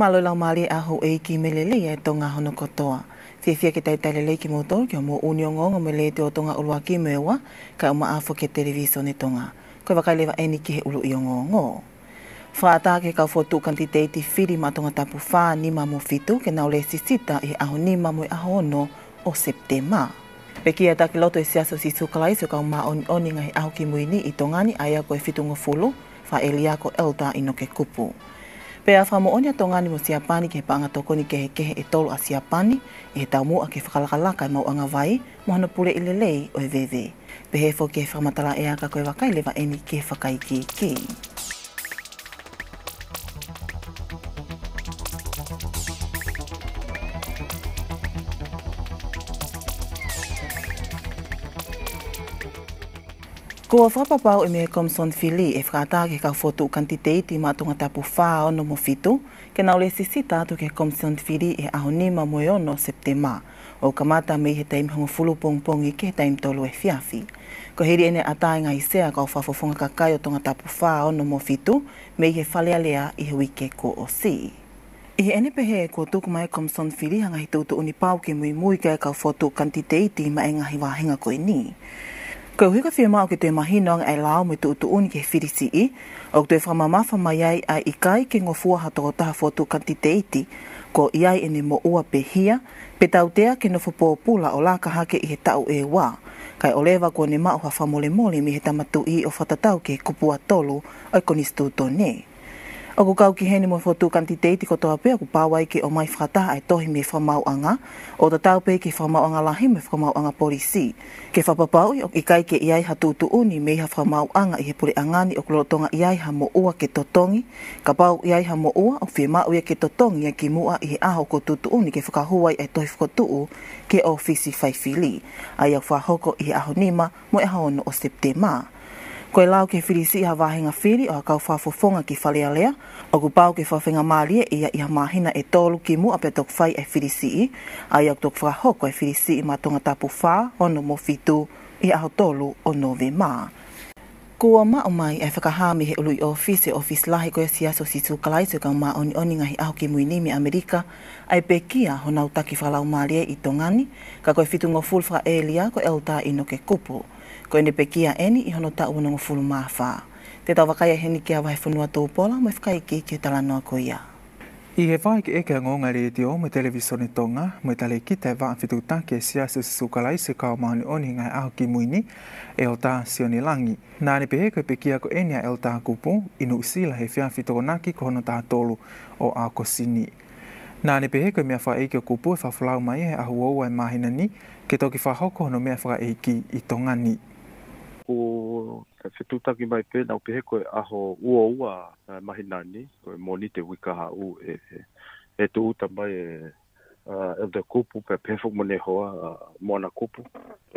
Malo lau maali a hau ei ki melele e tonga hono kotoa. Fia fia ki taitale lei ki moto, kia mo unio ngonga me le te o tonga ulua ki mewa, ka uma afo ke televiso ni e tonga. Koe waka lewa eni ki he ulu i o ngongo. ke kau fotu kanti teiti whiri ma tonga tapu wha ni mamu fitu ke nau le sisita i e aho ni mamu i e aho ono o septema. Peki e taki loto e siaso si sukalai so kau maa oni oni ngai aho ki muini i tongani aia koe fitu ngofulu wha elia ko elta i noke Kupu pea fa mo oni to ngani mo sia pani ke pa ngato ni ke e e ke e tolo a sia pani e ta mo a ke fa kala mau anga vai mo hana pure ile le o e ve pe he fo ke fa matala e a ka ko e eni ke fa ki ki Ko whapapau e mea Comson Fili e whakata ke ka fotu kanti teiti ma tunga tapu whao no mo fitu, ke nao le sisi tātu ke Comson Fili e ahoni ma moeo no septema. O kamata mei he taim hongo fulu pongpongi ke he taim tolu e fiafi. Ko heri ene ata e ngai sea kau whafofunga kakai o tunga tapu whao no mo fitu, mei he whalea lea i he wike ko o si. I he ene pehe e kua tuku mai Comson Fili hanga hitu utu unipau ke mui mui ke kau fotu kanti teiti ma e ngahi wahenga koe ni. Ko Ko huika whia mao ki te mahi noang ai lao me tu uni ke whirisi i, au te whamamafa mai ai a i kai ke ngō fua hato o taha fotu kanti te iti, ko i ai ene mo ua pe hia, pe tau tea ke nofo pō pula o laka hake i he tau e wā, kai o lewa ko ne mao hawha mole mole mi he tamatu i o whatatau ke kupua tolu ai konis tu tonei. O ko kau ki hene mo fotu kanti te te kotoa pe, o ko pāwai ke o mai whakata ai tohi me whamau anga, o ta tau pe ke whamau anga lahi me whamau anga polisi. Ke whapapau i kai ke iai ha tūtu uni me iha whamau anga i he pule angani o kulotonga iai ha mo ua ke totongi, ka pau iai ha mo ua o whi mau ke totongi a ki mua i he aho ko tūtu uni ke whakahuai ai tohi whakotuu ke o fisi whaifili. Ai au whahoko i he aho nima mo e haono o septemaa. Koe lau ke whiri si iha wāhinga whiri o a kau whāfofonga ki whalea lea, o ku pau ke whawhinga mālie ia iha māhina e tōlu ki mu ape tok whai e whiri si i, a iak tok whakahoko e whiri si i mā tonga tapu whā ono mō whitu i aho tōlu o nove māa kua ma o mai e whakahami he ului office office lahi koe siaso si tū kalai tuka ma o ni oninga hi ahoki mui nimi Amerika ai pe kia ho nau taki whalau maria i tongani ka koe fitu ngō fulfra e lia ko e uta i noke kupu ko ene pe kia eni i hono ta uana ngō maa whaa. Te tau wakaya he ni kia wahe whanua tō pola mai whakai ki ki tala koe iaa. I he whai ke eke ngonga re o me televisoni tonga, me tale ki te wa anfitu tanke e siasu se sukalai se kao mahani oni ngai aho ki muini e o ta sioni langi. Nā ne pehe koe pe kia ko enia e o ta kupu, inu usila he whia anfitu o naki ko hono ta tolu o ako sini. Nā ne pehe koe mea wha eike o kupu e whaflau mai he ahu oua e mahina ni, ke toki wha hoko hono mea wha eiki i tonga ni. O Ka eh, se tutaki mai pe na upehe koe aho ua ua uh, eh, mahinani, koe moni te wika ha u eh, e, e, e tu uta mai e uh, elder kupu pe pefo mone hoa uh, moana kupu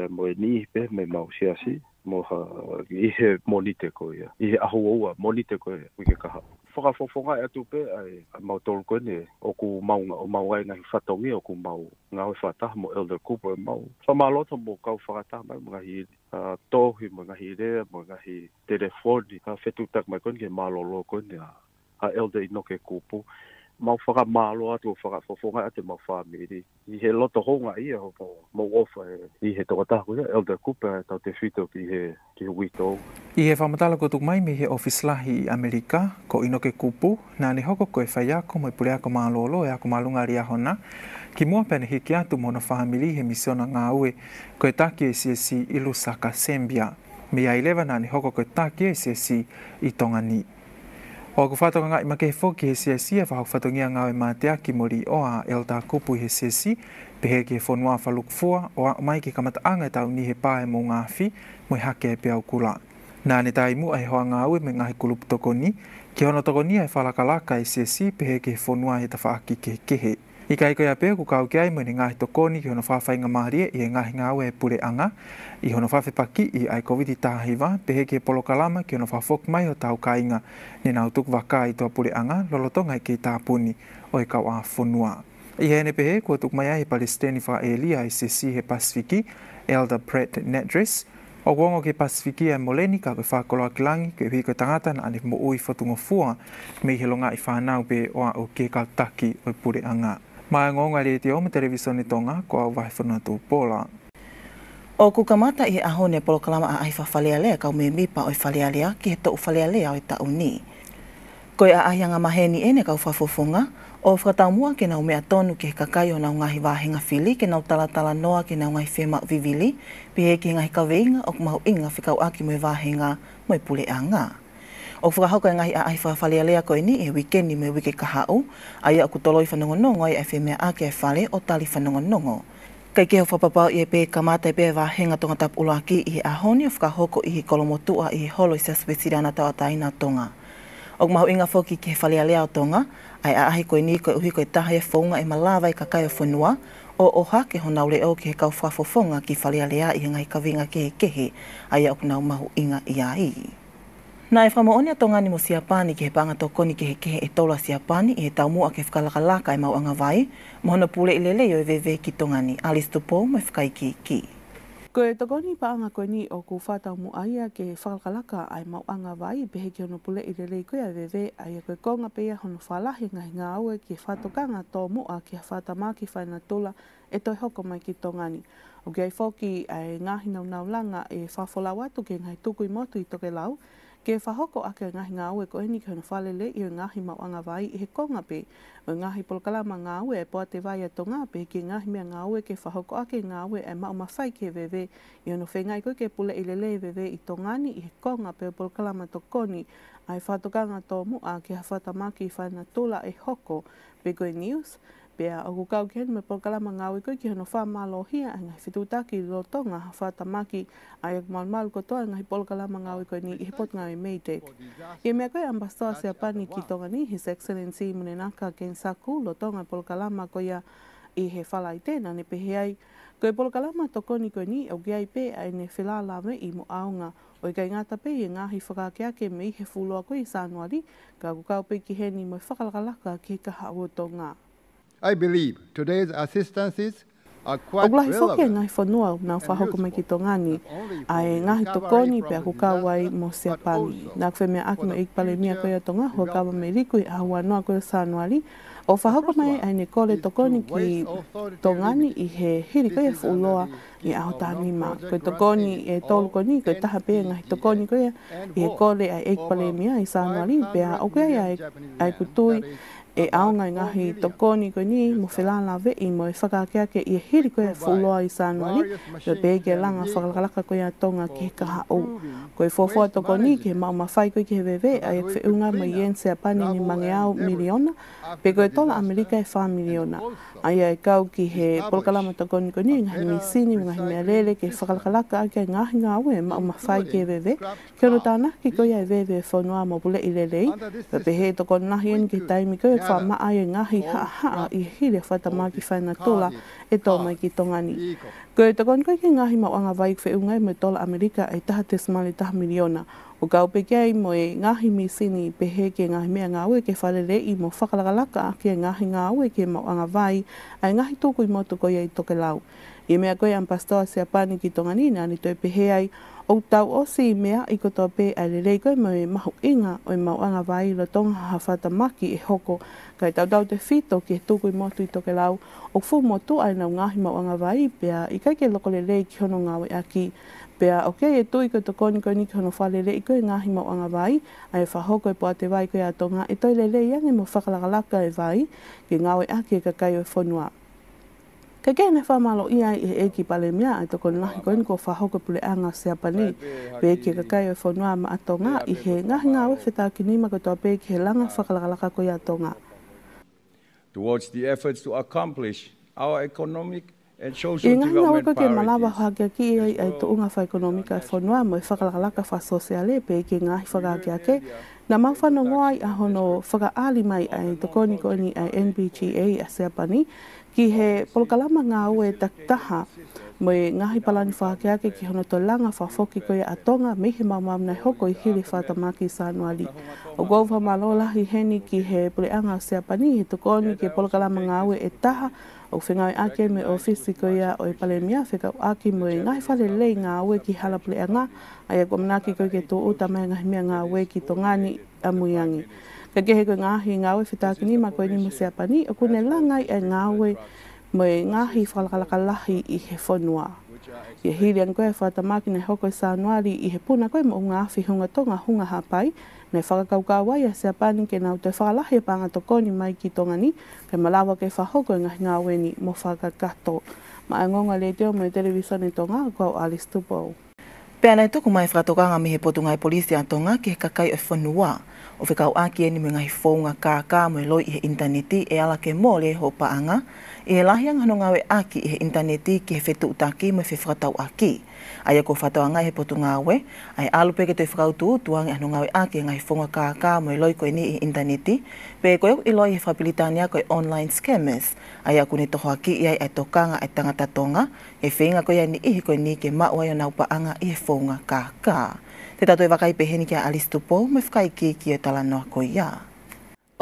e moe ni pe me mausiasi mo ha uh, ihe moni te koe ia, ihe aho ua ua moni te koe wike kaha u foka fofonga e atupe ai mau tolko ni o ku mau o mau ai ngai fatongi o ku mau ngā hui whātaha mo Elder Cooper e mau. Wha mā lota mō kau whakataha mai mga hi uh, tōhi, mga hi rea, mga hi telefoni. Ka fetu tak mai koni ke mā lolo koni a, a Elder Inoke Cooper mau faka malo atu faka fofonga atu mau family i he loto honga i e hopo mau ofa e, i he toka tahu ya Elder Cooper tau te whito ki he ki he wito i he whamatala ko tuk mai me he office lahi i Amerika ko ino ke kupu na ne hoko ko e whai ako mo i pule ako malo lo e ako malunga ri ahona ki mua pene hiki atu mo na family he misiona ngā ue ko e taki e siesi ilu saka sembia me ia i lewa nā ni hoko ko e taki e i tonga nii O aku whātaka ngā ima kei fōki he siasi a whāku whātongi a ngāwe mā te aki mori o a Elta Kupu he siasi, pehe ki he whonua whaluk fua o a mai ki kamata anga tau ni he pāhe mō ngā whi mo i hake e piau kula. Nā ne tai mu a he hoa me ngai kulup kulupu toko ni, ki hono toko ni a he whalakalaka he siasi, pehe ki he whonua he tawha aki ke kehe. kehe. I kai koe ape ku kau kiai mwene ngahi tokoni ki hono whawhai ngā maharia i e ngahi ngā e pure anga. I hono paki i ai COVID-19 tāhiwa, pehe ki e polo kalama ki hono whawhok mai o tau kāinga. Nena utuk waka i toa pure anga, lolotonga i kei tāpuni o e kau a whonua. I pe pehe ku atuk mai ai palestini wha e lia i se si he pasifiki, Elder Brett Nedris. O wongo ki pasifiki e moleni ka koe whakoloa ki langi, koe hui koe tangata na ane mo ui whatungo fua, mei he longa i whanau pe oa o kekau o pure anga. Mai ngonga le te o me televisione ni tonga ko a wai whuna tō pōla. O kukamata i aho ne polo kalama a aifa whalea lea kau me mipa o i whalea lea ki he tau whalea lea tau ni. Koe a ahianga maheni e ne kau whafofunga, o whakatau mua ke nau mea tonu ke he kakai o nau ngahi wāhinga whili, ke nau talatala noa ke nau ngahi whema vivili, pihe ke ngahi kaweinga o kumahu inga whikau aki mui wāhinga mui pule a ngā. O whakahauka e ngahi a ai whakawhale a lea koe ni e weekend ni me wike ka hau. Ai a kutoloi whanongo nongo ai e whi mea ake e whale o tali whanongo nongo. Kei keho whapapau i e pē kamata e pē wā henga tonga tap ula ki i he ahoni o whakahoko i he kolomotu a i he holo i sa spesirana tau atai nga tonga. Ok mahu inga fōki ke he whale a lea o tonga, ai a ahi koe ni koe uhi koe taha e whonga e malawa i kakai o whenua, o oha ke hona ole au ke he kau whafo whonga ki whale a lea i he ngai kawinga ke he kehe, ai a okunau mahu inga i a ii. Nā e whamo onia tonga ni mo Siapani ki he panga tō koni ki he kehe e taula Siapani i he tau mua ke whakalakalaka e mau angawai. Mohono pūle i lele yo e vewe ki tonga ni. Alice Tupo, mai whakai ki ki. Ko e tō koni pa anga koni o ku whātau mu aia ke whakalakalaka ai mau angawai i pehe ki hono pūle i lele i koe a vewe a ia koe konga pēia hono whalahi ngahi ngā aue ki whātokanga tō mua ki whāta māki whaina tula e toi hoko mai ki tonga ni. O gei fōki ai ngāhi naunaulanga e whāwhola watu ke ngai tuku motu i toke lau, Ke whahoko ake ngahi ngā ue ko eni ke hana whalele i ngahi mauanga vai i he konga pe. O ngahi polkalama ngā ue e poate vai e tonga pe ke ngahi mea ngā ue ke whahoko ake ngā ue e mau mawhai ke vewe. I hana whengai koe ke pule i lele vewe e i tongani i he konga pe o polkalama to koni. Ai whatokanga tō mua ke hawhata maki i whaina tula e hoko. Bigoy News. News pea o ku kau kia me pokalama ngā ui ki hono wha malo hia a ngai whetutaki lo tonga ha wha tamaki a e kumal malu kotoa ngai pokalama ngā ui ni i hipot ngā ui meite. I mea koe ambasoa se apani ki tonga ni his excellency Munenaka ken saku lo tonga pokalama ko ia i he whala i tēna ne pehe ai. Koe pokalama toko ni koe ni au ki ai pē a i ne whela lawe i mo aonga. O i kai ngāta pē i ngāhi whakake ake me i he fuloa koe i sānuari ka kukau pe ki he ni mo i whakalakalaka ki ka hawa tonga. I believe today's assistances Ogulahi hoki e ngahi whanua nā whahoko mai ki tōngani, a e ngahi tōkoni pe a wai mō Siapani. Nā kwe mea aki mo ikpale mia koe a tōngā, ho kawa me riku i ahua noa koe sānuari. O whahoko mai a ne kore tōkoni ki tōngani i he hiri koe a whuloa i aho tāni mā. Koe tōkoni e tōlu koni, koe taha pe e ngahi tōkoni koe i he kore a ikpale mia i sānuari pe a okea i a ikutui e aonga ngahi to koni ko ni mo felala ve i mo faka ke ke i hiri ko e fuloa i sa no ni yo langa faka ka ko tonga ke ka o ko e fofo to ko ni ke ma ma fai ko ke ve ve ai fe unga mo yen se pani ni mangeao miliona pe ko to la america e fa miliona ai ai ka o ki he por kala ma to ko ni ko ni ngai ni sini ngai me lele ke faka ka ka ke ngai nga o e ma ma fai ke ve ve ke no ta ki ko ya ve ve fo no amo bule i lele pe he to ko na ki taimi ko wha ai nga e ngahi haa oh, haa i hile wha ta maa ki oh, whaina tola ah, e tō ah, mai ki tongani. ko e takoan koe ki ngahi mau anga vai kwe ungai me tola Amerika e taha te smale taha miliona. O kau peke ai mo e hi mi sini pehe ke ngahi mea nga ue ke whalere i mo whakalakalaka ke ngahi ngā ue ke mau anga vai a ngahi tōkui mo tukoi ai toke lau. I mea koe am pastoa se apani ki tongani nani toi pehe ai O tau o si mea i kotoa pē a rerei koe mau e mahu inga o i mau anga vai la tonga hawhata maki e hoko. Kai tau tau te whito ki e tuku i motu i toke lau. O fu motu ai nau ngahi mau anga vai pēa i kai ke loko rerei ki hono ngawe a ki. Pēa o kei e tui koe to koni koe ni ki hono wha rerei koe ngahi mau anga vai. Ai e whaho koe po te vai koe a tonga i e toi rerei ange mo whakalakalaka e vai ki ngawe a ki e kakai o e whonu Ka kei ne wha malo ia i e ki pale mea i toko ni lahi koin ko wha hoka pule anga se apani. Pe e ki ka kai o whanua ma ato ngā i he ngahi ngā wefe tā ki nima ka toa pe ki he langa whakalakalaka ko i tonga. Towards the efforts to accomplish our economic I ngana oka ke malawa hoa kia ki i ai to unga wha ekonomika e whanua mo e whakalakalaka wha sosiale pe ke ngahi whakakea ke. Nga mawhano ngoa i ahono whakaali mai ai to koni koni ai NBGA a Seapani ki he polkalama ngā ue taktaha Moe ngahi palani whaake ake ki hono to langa whawhoki koe a tonga mihi mamam hoko i hiri whata maki sa nuali. O gauwha ma lolahi heni ki he puleanga se apani he tukoni ki polakalama ngā ue e taha o whengau ake me ofisi koe a o e pale mia whekau aki moe ngahi whare lei ngā ki hala puleanga a ia gomanaki koe ke tō utama mai ngahi mea ngā ki tongani a muiangi. Ka gehe koe ngahi ngā ue whetaki ma koe ni mo se apani o kune langai e ngā mo e ngahi whalakalakalahi i he whanua. E e I he hiri koe e whatamaki nei hoko i sānuari i he puna koe mo ngā awhi hunga tonga hunga hapai, nei whakakaukawai a se apani ke nau te whakalahi e pānga tokoni mai ki tongani, ke malawa ke whahoko i e ngahi ngā weni mo whakakato. Ma e ngonga le teo mo i televisione tonga kau Alice Tupou. Pēnei tuku mai whakatokanga mi he potunga i polisi a tonga ke he kakai e whanua o fe kau aki e me ngahi fōunga kā kā mwe loi i he interneti e ala ke mōle ho paanga. E I he lahi anga no ngawe aki i he interneti ki he whetu utaki mwe whi whakatau aki. Ai ako whatau anga i he potu ngawe, ai alupe ke tui whakautu tuangi anga no ngawe aki e ngahi fōunga kā mwe loi koe ni i he interneti. Pe e koe i loi i he whapilitania koe online scammers. Ai ako ni toho aki i ai ai tokanga ai tangata tonga. E whinga koe ni i he koe ni ke maua i o naupa anga i he fōunga kā Te tato e wakai peheni kia Alistu Pō, me whakai ki ki e tala noa ko ia.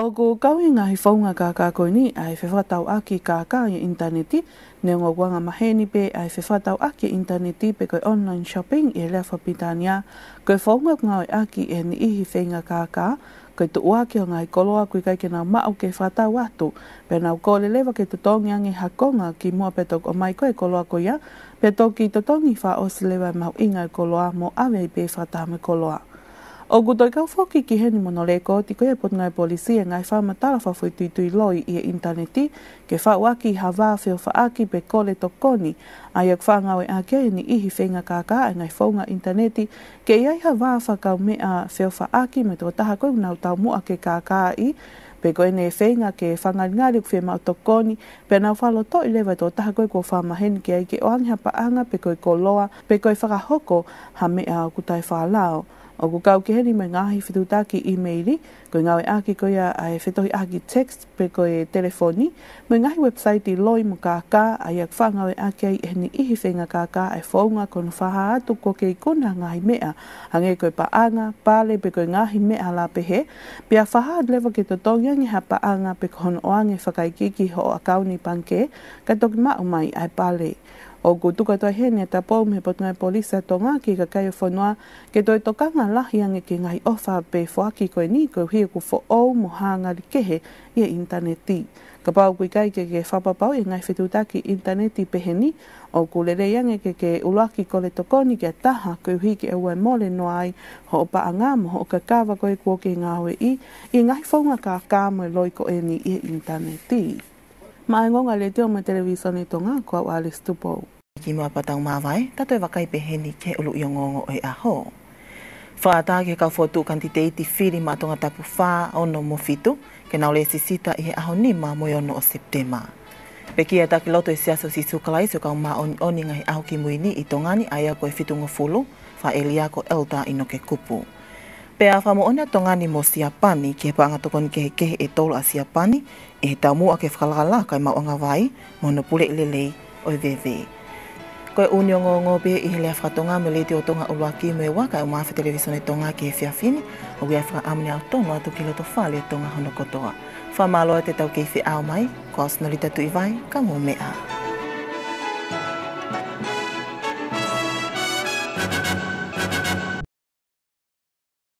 O go kaui ngā whaunga kā kā koi ni, ai whewhatau a ki kā kā i interneti, ne ngā wanga maheni pe, ai whewhatau a interneti pe koi online shopping i lea whapitania, koi whaunga ngā oi a e ni ihi whainga kā kā, ko tu ua ki o ngai koloa kui kai ke nga mao ke whātau atu. Pe nga uko le lewa ke tutongi angi hakonga ki mo mua petok o mai koe koloa koia. Petok ki ni fa o se lewa mau inga koloa mo awe i pe whātau me koloa. O guto kau whoki ki heni mono reko, ti koe pot ngai polisi e ngai whama tarawha fwi tui tui loi i e interneti, ke whau aki i hawa whio whaaki pe kole to koni, ai ak wha ngawe a kia e ni ihi whenga kaka e ngai whonga interneti, ke iai hawa whakau mea whio whaaki me tō taha koe unau tau mua ke kaka i, pe ko ene whenga ke whangaringari ku whema o tokoni, pe nau whalo to i lewa tō taha koe kua whama hen ke ke o angiha paanga, pe koe ko loa, pe koe whakahoko ha mea o kutai whalao. O ko kau ke heri mai ngāhi whetu tāki e-maili, ko i ngāwe āki ko ia ai e whetohi āki text pe ko e telefoni, mai ngāhi website i loi mo kā kā, a i ak āki ai e heni ihi whenga kā kā, whaunga kono whaha atu ko ke i kona ngāhi mea, hangi ko i paanga, pāle pe ko i ngāhi mea la pehe, pe a whaha atlewa ke to tongiangi ha paanga pe ko hono oange whakaikiki ho akauni panke, ka toki mau mai ai pāle. pāle o ku tuka toi hene ta pou me potu e polisa to ngā ki ka kai whanua ke toi to kanga lahi ange ki ngai ofa pe whaaki ko ni ko hia ku fo o mo hanga li kehe i a interneti. Ka pau kui kai ke ke whapapau i ngai whetutaki interneti pehe ni o ku lere ange ke ke uluaki ko le tokoni ke taha koe hui ke ua mole no ai ho o paa mo ho ka kawa koe kua ke ngāwe i i ngai whonga ka kāmoe loiko e ni i interneti maingonga le te o me televisione i tonga kua wa le stupo. Ki mua patau mawai, tatoe wakai peheni ke ulu i ongongo oi e aho. Whaata ke kau fotu kanti te iti whiri ma tonga tapu whā ono mo fitu, ke nau le sisita i he aho ni ma moi ono o septema. Pe kia ta ki loto i e siaso si sukalai so kau ma on, oni ngai aho ki muini i tongani aia koe fitu ngofulu, wha elia ko elta ino ke Kupu pe a whamo ona tonga ni mo Siapani ki he paanga tokon ke he e tolu a Siapani e he mu a ke whakalala kai maunga vai mo na pule i lelei o i vewe. Koe unio ngō ngō pe i helea whakatonga me leite o tonga ulua ki me waka e maafi televisione tonga ki he fiafini o wea whaka amni au tonu atu ki loto whale tonga hono kotoa. Whamaloa te tau ki i whi ao mai, ko sunalita tu i vai, ka mō mea. Koe unio ngō ngō pe i helea whakatonga me leite o tonga ulua ki me waka e maafi televisione tonga ki he fiafini o wea whaka amni au tonu atu ki loto whale tonga hono kotoa.